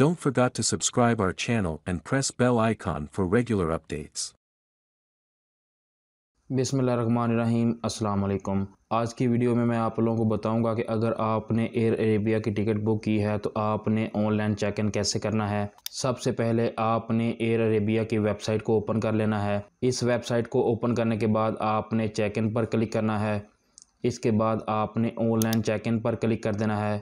Don't forget to subscribe our channel and press bell icon for regular updates. बिसमीम अल्लाम आज की video में मैं आप लोगों को बताऊंगा कि अगर आपने एयर अरेबिया की टिकट बुक की है तो आपने ऑनलाइन चेक इन कैसे करना है सबसे पहले आपने एयर अरेबिया की वेबसाइट को ओपन कर लेना है इस वेबसाइट को ओपन करने के बाद आपने चेक इन पर क्लिक करना है इसके बाद आपने ऑनलाइन चेक इन पर क्लिक कर देना है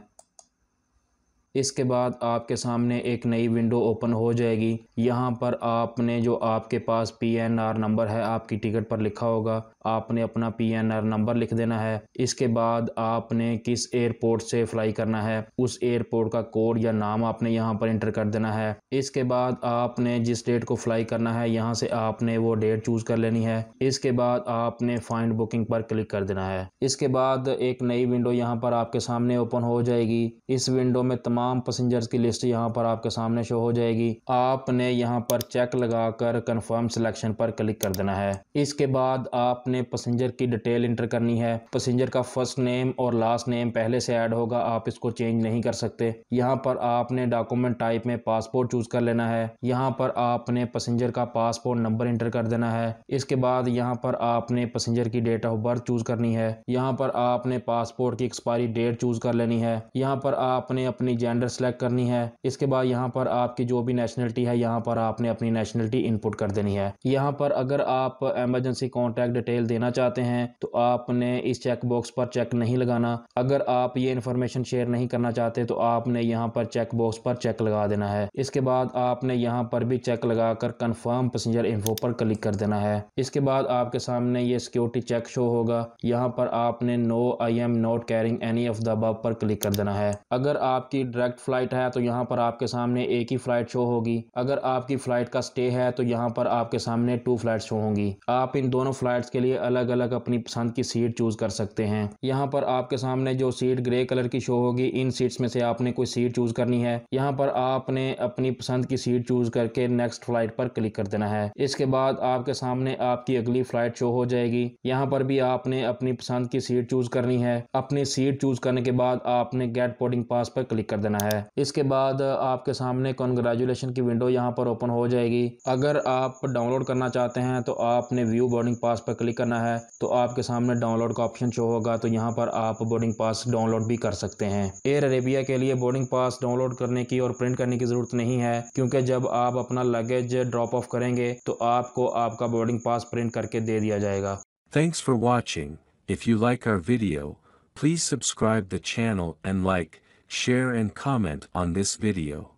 इसके बाद आपके सामने एक नई विंडो ओपन हो जाएगी यहाँ पर आपने जो आपके पास पी एन आर नंबर है आपकी टिकट पर लिखा होगा आपने अपना पी एन आर नंबर लिख देना है इसके बाद आपने किस एयरपोर्ट से फ्लाई करना है उस एयरपोर्ट का कोड या नाम आपने यहाँ पर इंटर कर देना है इसके बाद आपने जिस डेट को फ्लाई करना है यहाँ से आपने वो डेट चूज़ कर लेनी है इसके बाद आपने फाइंड बुकिंग पर क्लिक कर देना है इसके बाद एक नई विंडो यहाँ पर आपके सामने ओपन हो जाएगी इस विंडो में तमाम तमाम पसेंजर्स की लिस्ट यहाँ पर आपके सामने शो हो जाएगी आपने यहाँ पर चेक लगा कर कन्फर्म सिलेक्शन पर क्लिक कर देना है इसके बाद आपने पसेंजर की डिटेल इंटर करनी है पसेंजर का फर्स्ट नेम और लास्ट नेम पहले से ऐड होगा आप इसको चेंज नहीं कर सकते यहाँ पर आपने डॉक्यूमेंट टाइप में पासपोर्ट चूज कर लेना है यहाँ पर आपने पसेंजर का पासपोर्ट नंबर इंटर कर देना है इसके बाद यहाँ पर आपने पसेंजर की डेट ऑफ बर्थ चूज करनी है यहाँ पर आपने पासपोर्ट की एक्सपायरी डेट चूज कर लेनी है यहाँ पर आपने अपनी जेंडर जेंडर सेलेक्ट करनी है इसके बाद यहाँ पर आपकी जो भी नेशनलिटी है यहाँ पर आपने अपनी नेशनलिटी इनपुट कर देनी है यहाँ पर अगर आप एमरजेंसी कॉन्टैक्ट डिटेल देना चाहते हैं तो आपने इस चेक बॉक्स पर चेक नहीं लगाना अगर आप ये इन्फॉर्मेशन शेयर नहीं करना चाहते तो आपने यहाँ पर चेक बॉक्स पर चेक लगा देना है इसके बाद आपने यहाँ पर भी चेक लगा कर कन्फर्म पैसेंजर इन्फो पर क्लिक कर देना है इसके बाद आपके सामने ये सिक्योरिटी चेक शो होगा यहाँ पर आपने no I am not carrying any of the above पर क्लिक कर देना है अगर आपकी डायरेक्ट फ़्लाइट है तो यहाँ पर आपके सामने एक ही फ़्लाइट शो होगी अगर आपकी फ़्लाइट का स्टे है तो यहाँ पर आपके सामने टू फ़्लाइट शो होंगी आप इन दोनों फ़्लाइट्स के लिए अलग अलग अपनी पसंद की सीट चूज़ कर सकते हैं यहाँ पर आपके सामने जो सीट ग्रे कलर की शो होगी इन सीट्स में से आपने कोई सीट चूज़ करनी है यहाँ पर आपने अपनी पसंद की सीट चूज़ करके नेक्स्ट फ़्लाइट पर क्लिक कर देना है इसके बाद आपके सामने आपकी अगली फ़्लाइट शो हो जाएगी यहाँ पर भी आपने अपनी पसंद की सीट चूज़ करनी है अपनी सीट चूज़ करने के बाद आपने गेट बोर्डिंग पास पर क्लिक कर देना देना है इसके बाद आपके सामने कॉन्ग्रेजुलेशन की विंडो यहाँ पर ओपन हो जाएगी अगर आप डाउनलोड करना चाहते हैं तो आपने व्यू बोर्डिंग पास पर क्लिक करना है तो आपके सामने डाउनलोड का ऑप्शन शो होगा तो यहाँ पर आप बोर्डिंग पास डाउनलोड भी कर सकते हैं एयर अरेबिया के लिए बोर्डिंग पास डाउनलोड करने की और प्रिंट करने की जरूरत नहीं है क्योंकि जब आप अपना लगेज ड्रॉप ऑफ करेंगे तो आपको आपका बोर्डिंग पास प्रिंट करके दे दिया जाएगा thanks for watching if you like our video please subscribe the channel and like share and comment on this video.